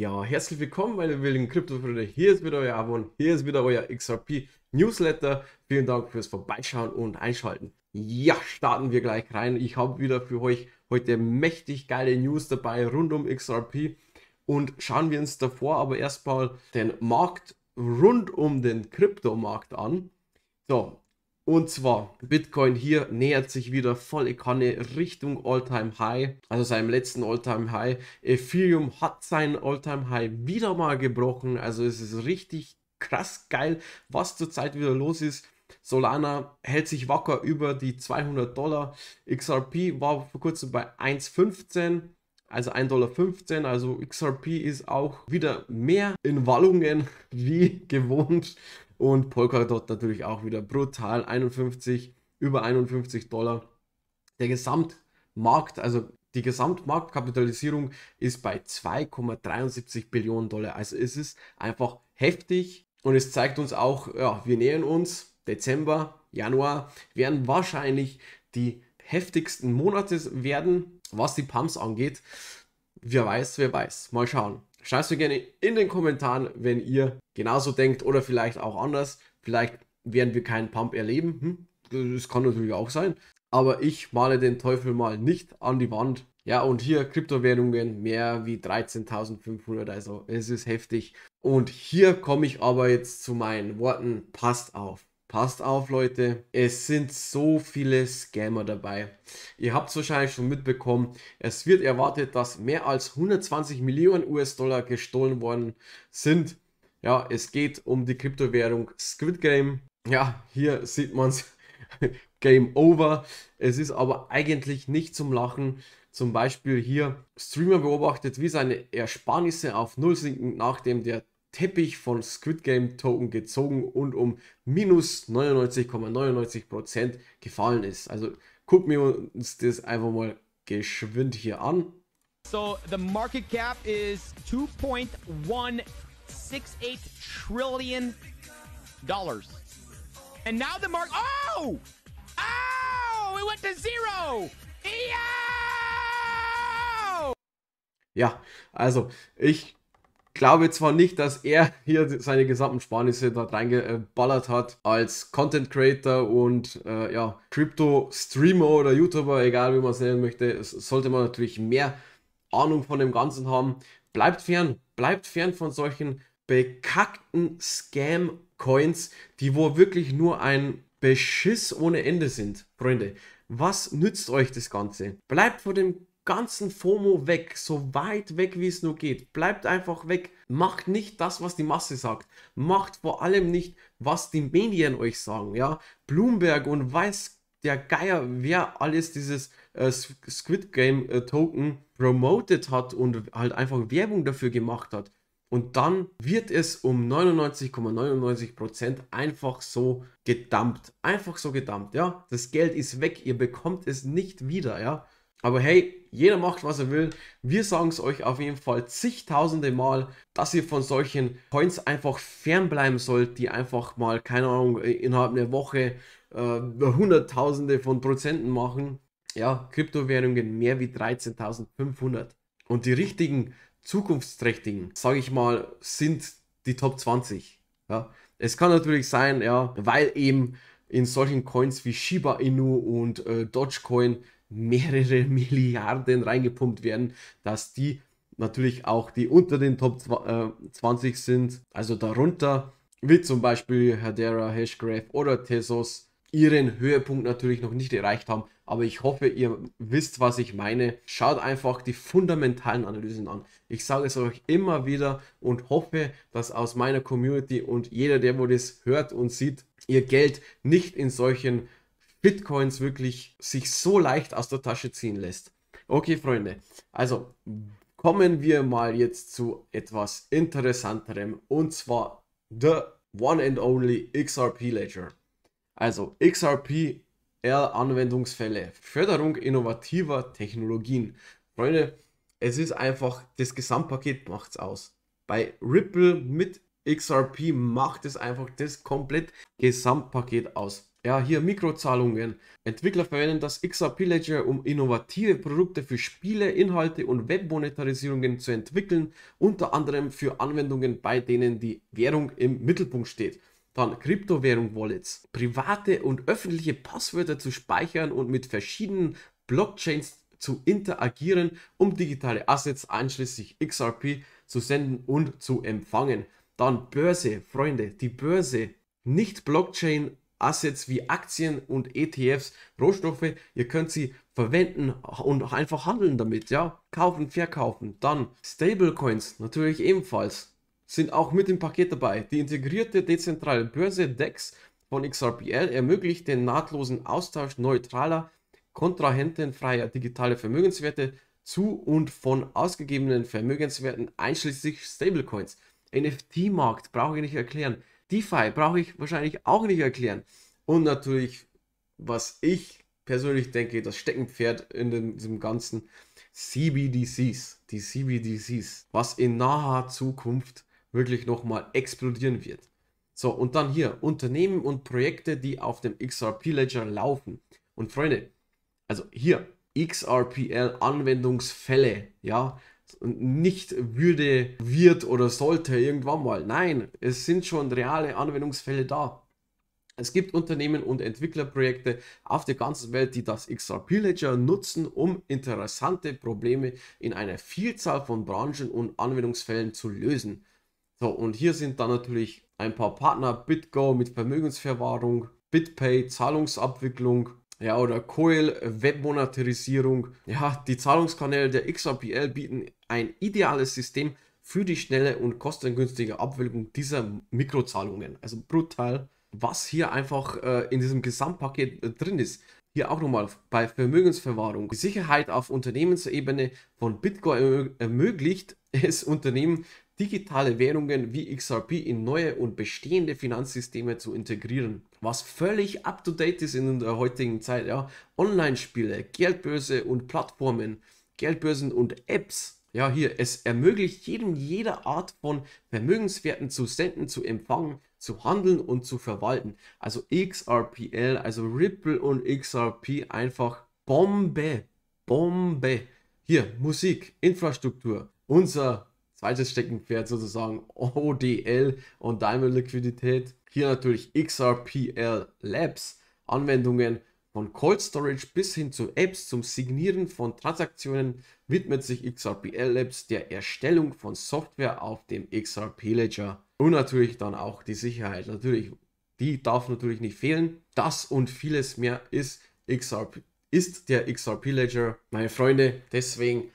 Ja, herzlich willkommen, meine wilden Kryptofreunde. Hier ist wieder euer Abo und hier ist wieder euer XRP Newsletter. Vielen Dank fürs Vorbeischauen und Einschalten. Ja, starten wir gleich rein. Ich habe wieder für euch heute mächtig geile News dabei rund um XRP. Und schauen wir uns davor aber erstmal den Markt rund um den Kryptomarkt an. So, und zwar, Bitcoin hier nähert sich wieder volle Kanne Richtung Alltime high also seinem letzten Alltime high Ethereum hat seinen Alltime high wieder mal gebrochen, also es ist richtig krass geil, was zurzeit wieder los ist. Solana hält sich wacker über die 200 Dollar. XRP war vor kurzem bei 1,15, also 1,15 Dollar. Also XRP ist auch wieder mehr in Wallungen wie gewohnt. Und Polkadot natürlich auch wieder brutal. 51, über 51 Dollar. Der Gesamtmarkt, also die Gesamtmarktkapitalisierung ist bei 2,73 Billionen Dollar. Also es ist einfach heftig. Und es zeigt uns auch, ja, wir nähern uns. Dezember, Januar werden wahrscheinlich die heftigsten Monate werden, was die Pumps angeht. Wer weiß, wer weiß. Mal schauen. Schreibt mir gerne in den Kommentaren, wenn ihr genauso denkt oder vielleicht auch anders. Vielleicht werden wir keinen Pump erleben. Hm? Das kann natürlich auch sein. Aber ich male den Teufel mal nicht an die Wand. Ja, und hier Kryptowährungen mehr wie 13.500, also es ist heftig. Und hier komme ich aber jetzt zu meinen Worten, passt auf. Passt auf, Leute, es sind so viele Scammer dabei. Ihr habt es wahrscheinlich schon mitbekommen, es wird erwartet, dass mehr als 120 Millionen US-Dollar gestohlen worden sind. Ja, es geht um die Kryptowährung Squid Game. Ja, hier sieht man es. Game over. Es ist aber eigentlich nicht zum Lachen. Zum Beispiel hier, Streamer beobachtet, wie seine Ersparnisse auf Null sinken, nachdem der Teppich von Squid Game Token gezogen und um minus 99,99% ,99 gefallen ist. Also gucken wir uns das einfach mal geschwind hier an. So the market cap is 2.168 trillion dollars. And now the market Oh! Oh! It went to zero! Yeah! Ja, also ich glaube zwar nicht, dass er hier seine gesamten Sparnisse dort reingeballert hat als Content Creator und äh, ja, Crypto-Streamer oder YouTuber, egal wie man es nennen möchte, sollte man natürlich mehr Ahnung von dem Ganzen haben. Bleibt fern, bleibt fern von solchen bekackten Scam-Coins, die wo wirklich nur ein Beschiss ohne Ende sind, Freunde. Was nützt euch das Ganze? Bleibt vor dem ganzen FOMO weg, so weit weg wie es nur geht. Bleibt einfach weg. Macht nicht das, was die Masse sagt. Macht vor allem nicht, was die Medien euch sagen. Ja, Bloomberg und weiß der Geier, wer alles dieses äh, Squid Game äh, Token promoted hat und halt einfach Werbung dafür gemacht hat. Und dann wird es um 99,99% ,99 einfach so gedumpt. Einfach so gedumpt, ja. Das Geld ist weg, ihr bekommt es nicht wieder, ja. Aber hey, jeder macht, was er will. Wir sagen es euch auf jeden Fall zigtausende Mal, dass ihr von solchen Coins einfach fernbleiben sollt, die einfach mal, keine Ahnung, innerhalb einer Woche äh, Hunderttausende von Prozenten machen. Ja, Kryptowährungen mehr wie 13.500. Und die richtigen, zukunftsträchtigen, sage ich mal, sind die Top 20. Ja, es kann natürlich sein, ja, weil eben in solchen Coins wie Shiba Inu und äh, Dogecoin mehrere Milliarden reingepumpt werden, dass die natürlich auch die unter den Top 20 äh, sind, also darunter, wie zum Beispiel Hadera, Hashgraph oder Tesos, ihren Höhepunkt natürlich noch nicht erreicht haben. Aber ich hoffe, ihr wisst, was ich meine. Schaut einfach die fundamentalen Analysen an. Ich sage es euch immer wieder und hoffe, dass aus meiner Community und jeder, der wo das hört und sieht, ihr Geld nicht in solchen Bitcoins wirklich sich so leicht aus der Tasche ziehen lässt. Okay, Freunde, also kommen wir mal jetzt zu etwas interessanterem und zwar the one and only XRP Ledger. Also XRP R-Anwendungsfälle, Förderung innovativer Technologien. Freunde, es ist einfach, das Gesamtpaket macht es aus. Bei Ripple mit XRP macht es einfach das komplett Gesamtpaket aus. Ja, hier Mikrozahlungen. Entwickler verwenden das XRP Ledger, um innovative Produkte für Spiele, Inhalte und Webmonetarisierungen zu entwickeln, unter anderem für Anwendungen, bei denen die Währung im Mittelpunkt steht. Dann Kryptowährung Wallets, private und öffentliche Passwörter zu speichern und mit verschiedenen Blockchains zu interagieren, um digitale Assets einschließlich XRP zu senden und zu empfangen. Dann Börse, Freunde, die Börse, nicht Blockchain Assets wie Aktien und ETFs, Rohstoffe, ihr könnt sie verwenden und auch einfach handeln damit, ja, kaufen, verkaufen. Dann Stablecoins natürlich ebenfalls sind auch mit im Paket dabei. Die integrierte dezentrale Börse DEX von XRPL ermöglicht den nahtlosen Austausch neutraler, kontrahentenfreier digitaler Vermögenswerte zu und von ausgegebenen Vermögenswerten einschließlich Stablecoins. NFT-Markt brauche ich nicht erklären. DeFi brauche ich wahrscheinlich auch nicht erklären. Und natürlich, was ich persönlich denke, das Steckenpferd in dem, diesem ganzen CBDCs, die CBDCs, was in naher Zukunft wirklich nochmal explodieren wird. So, und dann hier Unternehmen und Projekte, die auf dem XRP-Ledger laufen. Und Freunde, also hier XRPL-Anwendungsfälle, ja, und nicht würde, wird oder sollte irgendwann mal. Nein, es sind schon reale Anwendungsfälle da. Es gibt Unternehmen und Entwicklerprojekte auf der ganzen Welt, die das XRP Ledger nutzen, um interessante Probleme in einer Vielzahl von Branchen und Anwendungsfällen zu lösen. So, und hier sind dann natürlich ein paar Partner, BitGo mit Vermögensverwahrung, BitPay, Zahlungsabwicklung, ja, oder Coil, Webmonetarisierung. Ja, die Zahlungskanäle der XRPL bieten ein ideales System für die schnelle und kostengünstige Abwicklung dieser Mikrozahlungen. Also brutal, was hier einfach äh, in diesem Gesamtpaket äh, drin ist. Hier auch nochmal bei Vermögensverwahrung. Die Sicherheit auf Unternehmensebene von Bitcoin ermöglicht es Unternehmen, digitale Währungen wie XRP in neue und bestehende Finanzsysteme zu integrieren. Was völlig up-to-date ist in der heutigen Zeit. Ja? Online-Spiele, Geldbörse und Plattformen, Geldbörsen und Apps ja, hier, es ermöglicht jedem jede Art von Vermögenswerten zu senden, zu empfangen, zu handeln und zu verwalten. Also XRPL, also Ripple und XRP einfach Bombe, Bombe. Hier, Musik, Infrastruktur, unser zweites Steckenpferd sozusagen ODL und Diamond Liquidität. Hier natürlich XRPL Labs, Anwendungen von Cold Storage bis hin zu Apps zum Signieren von Transaktionen widmet sich XRP Labs der Erstellung von Software auf dem XRP Ledger. Und natürlich dann auch die Sicherheit. Natürlich, die darf natürlich nicht fehlen. Das und vieles mehr ist XRP, ist der XRP Ledger. Meine Freunde, deswegen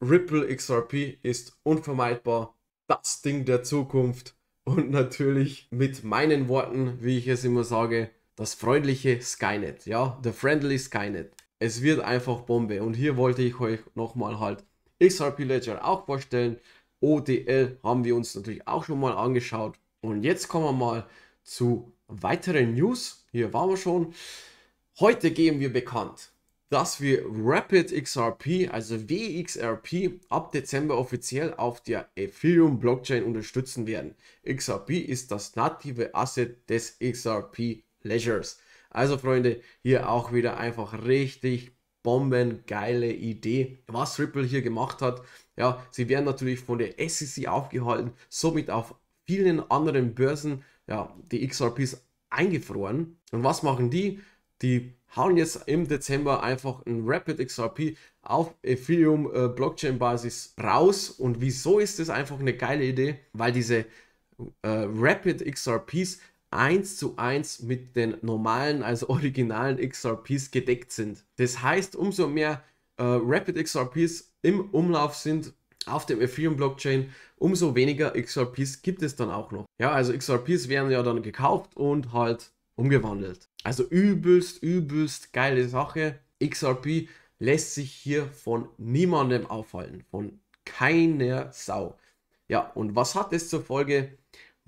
Ripple XRP ist unvermeidbar. Das Ding der Zukunft. Und natürlich mit meinen Worten, wie ich es immer sage, das freundliche Skynet, ja, the friendly Skynet. Es wird einfach Bombe und hier wollte ich euch nochmal halt XRP Ledger auch vorstellen. ODL haben wir uns natürlich auch schon mal angeschaut und jetzt kommen wir mal zu weiteren News. Hier waren wir schon. Heute geben wir bekannt, dass wir Rapid XRP, also WXRP, ab Dezember offiziell auf der Ethereum Blockchain unterstützen werden. XRP ist das native Asset des XRP Leisures. Also Freunde, hier auch wieder einfach richtig bombengeile Idee, was Ripple hier gemacht hat. Ja, sie werden natürlich von der SEC aufgehalten, somit auf vielen anderen Börsen, ja, die XRPs eingefroren. Und was machen die? Die hauen jetzt im Dezember einfach ein Rapid XRP auf Ethereum äh, Blockchain Basis raus. Und wieso ist das einfach eine geile Idee? Weil diese äh, Rapid XRPs eins zu eins mit den normalen, also originalen XRPs gedeckt sind. Das heißt, umso mehr äh, Rapid XRPs im Umlauf sind auf dem Ethereum-Blockchain, umso weniger XRPs gibt es dann auch noch. Ja, also XRPs werden ja dann gekauft und halt umgewandelt. Also übelst, übelst geile Sache. XRP lässt sich hier von niemandem aufhalten, von keiner Sau. Ja, und was hat es zur Folge?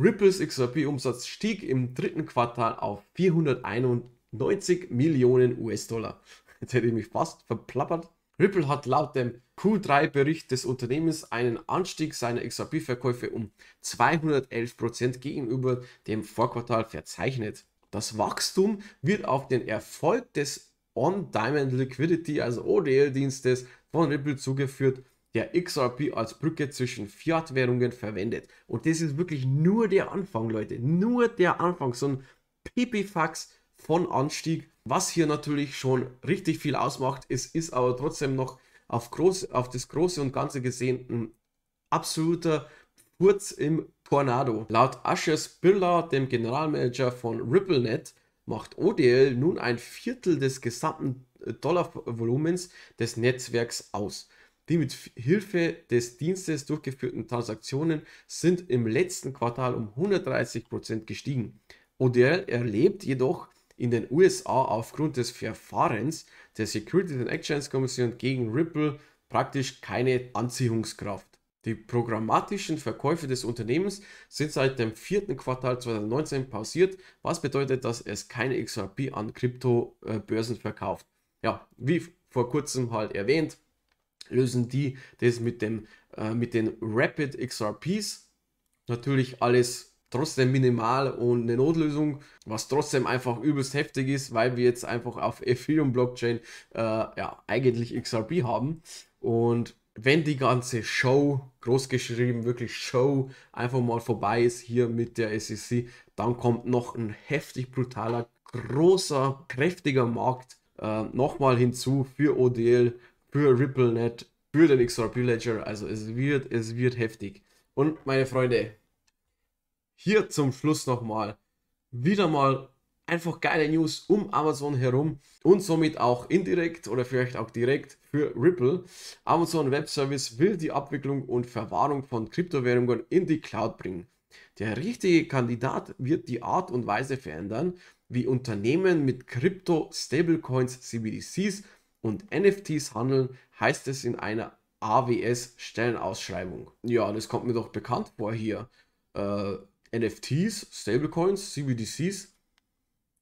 Ripples XRP-Umsatz stieg im dritten Quartal auf 491 Millionen US-Dollar. Jetzt hätte ich mich fast verplappert. Ripple hat laut dem Q3-Bericht des Unternehmens einen Anstieg seiner XRP-Verkäufe um 211% gegenüber dem Vorquartal verzeichnet. Das Wachstum wird auf den Erfolg des On-Diamond Liquidity, also ODL-Dienstes von Ripple zugeführt der XRP als Brücke zwischen Fiat-Währungen verwendet. Und das ist wirklich nur der Anfang, Leute. Nur der Anfang. So ein Pipifax von Anstieg. Was hier natürlich schon richtig viel ausmacht. Es ist aber trotzdem noch auf, groß, auf das Große und Ganze gesehen ein absoluter Furz im Tornado. Laut Ashes Biller, dem Generalmanager von RippleNet, macht ODL nun ein Viertel des gesamten äh, Dollarvolumens des Netzwerks aus. Die mit Hilfe des Dienstes durchgeführten Transaktionen sind im letzten Quartal um 130% gestiegen. Odell erlebt jedoch in den USA aufgrund des Verfahrens der Securities and Exchange Commission gegen Ripple praktisch keine Anziehungskraft. Die programmatischen Verkäufe des Unternehmens sind seit dem vierten Quartal 2019 pausiert, was bedeutet, dass es keine XRP an Kryptobörsen verkauft. Ja, wie vor kurzem halt erwähnt, lösen die das mit, dem, äh, mit den Rapid XRPs. Natürlich alles trotzdem minimal und eine Notlösung, was trotzdem einfach übelst heftig ist, weil wir jetzt einfach auf Ethereum Blockchain äh, ja eigentlich XRP haben und wenn die ganze Show, großgeschrieben, wirklich Show, einfach mal vorbei ist hier mit der SEC, dann kommt noch ein heftig brutaler, großer, kräftiger Markt äh, nochmal hinzu für ODL, für RippleNet, für den XRP Ledger. Also es wird, es wird heftig. Und meine Freunde, hier zum Schluss nochmal. Wieder mal einfach geile News um Amazon herum und somit auch indirekt oder vielleicht auch direkt für Ripple. Amazon Web Service will die Abwicklung und Verwahrung von Kryptowährungen in die Cloud bringen. Der richtige Kandidat wird die Art und Weise verändern, wie Unternehmen mit Krypto, Stablecoins, CBDCs und NFTs handeln, heißt es in einer AWS-Stellenausschreibung. Ja, das kommt mir doch bekannt vor hier. Äh, NFTs, Stablecoins, CBDCs.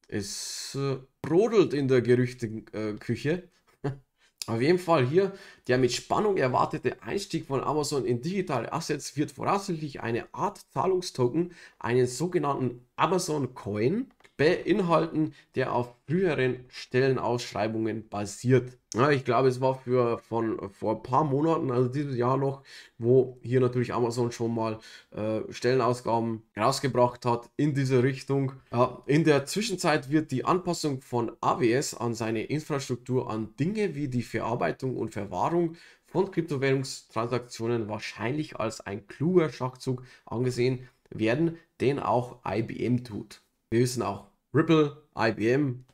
Es äh, brodelt in der Gerüchteküche. Äh, Auf jeden Fall hier, der mit Spannung erwartete Einstieg von Amazon in digitale Assets wird voraussichtlich eine Art Zahlungstoken, einen sogenannten Amazon Coin beinhalten, der auf früheren Stellenausschreibungen basiert. Ja, ich glaube, es war für von vor ein paar Monaten, also dieses Jahr noch, wo hier natürlich Amazon schon mal äh, Stellenausgaben rausgebracht hat in diese Richtung. Ja, in der Zwischenzeit wird die Anpassung von AWS an seine Infrastruktur an Dinge wie die Verarbeitung und Verwahrung von Kryptowährungstransaktionen wahrscheinlich als ein kluger Schachzug angesehen, werden, den auch IBM tut. Wir wissen auch, Ripple, IBM,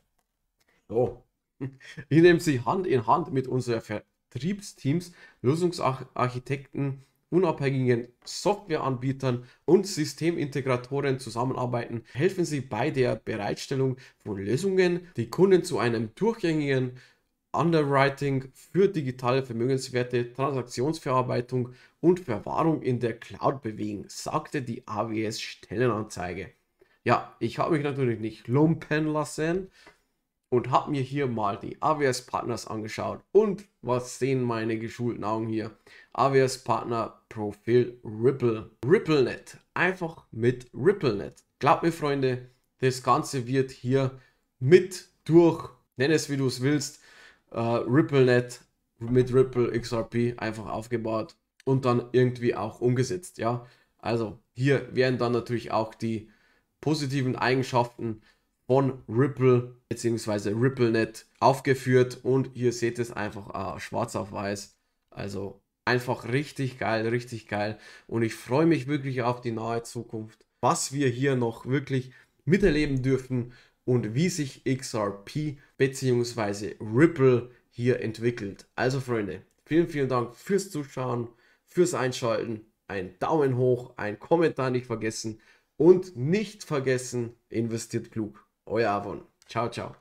so. Wir nehmen sie Hand in Hand mit unseren Vertriebsteams, Lösungsarchitekten, unabhängigen Softwareanbietern und Systemintegratoren zusammenarbeiten, helfen sie bei der Bereitstellung von Lösungen, die Kunden zu einem durchgängigen Underwriting für digitale Vermögenswerte, Transaktionsverarbeitung und Verwahrung in der Cloud bewegen, sagte die AWS Stellenanzeige. Ja, ich habe mich natürlich nicht lumpen lassen und habe mir hier mal die AWS Partners angeschaut. Und was sehen meine geschulten Augen hier? AWS Partner Profil Ripple. RippleNet. Einfach mit RippleNet. Glaubt mir, Freunde, das Ganze wird hier mit durch, nenn es wie du es willst, äh, RippleNet mit Ripple XRP einfach aufgebaut und dann irgendwie auch umgesetzt. Ja, also hier werden dann natürlich auch die positiven Eigenschaften von Ripple bzw. RippleNet aufgeführt und hier seht es einfach äh, schwarz auf weiß. Also einfach richtig geil, richtig geil und ich freue mich wirklich auf die nahe Zukunft, was wir hier noch wirklich miterleben dürfen und wie sich XRP bzw. Ripple hier entwickelt. Also Freunde, vielen, vielen Dank fürs Zuschauen, fürs Einschalten. Ein Daumen hoch, ein Kommentar nicht vergessen und nicht vergessen, investiert klug. Euer Avon. Ciao, ciao.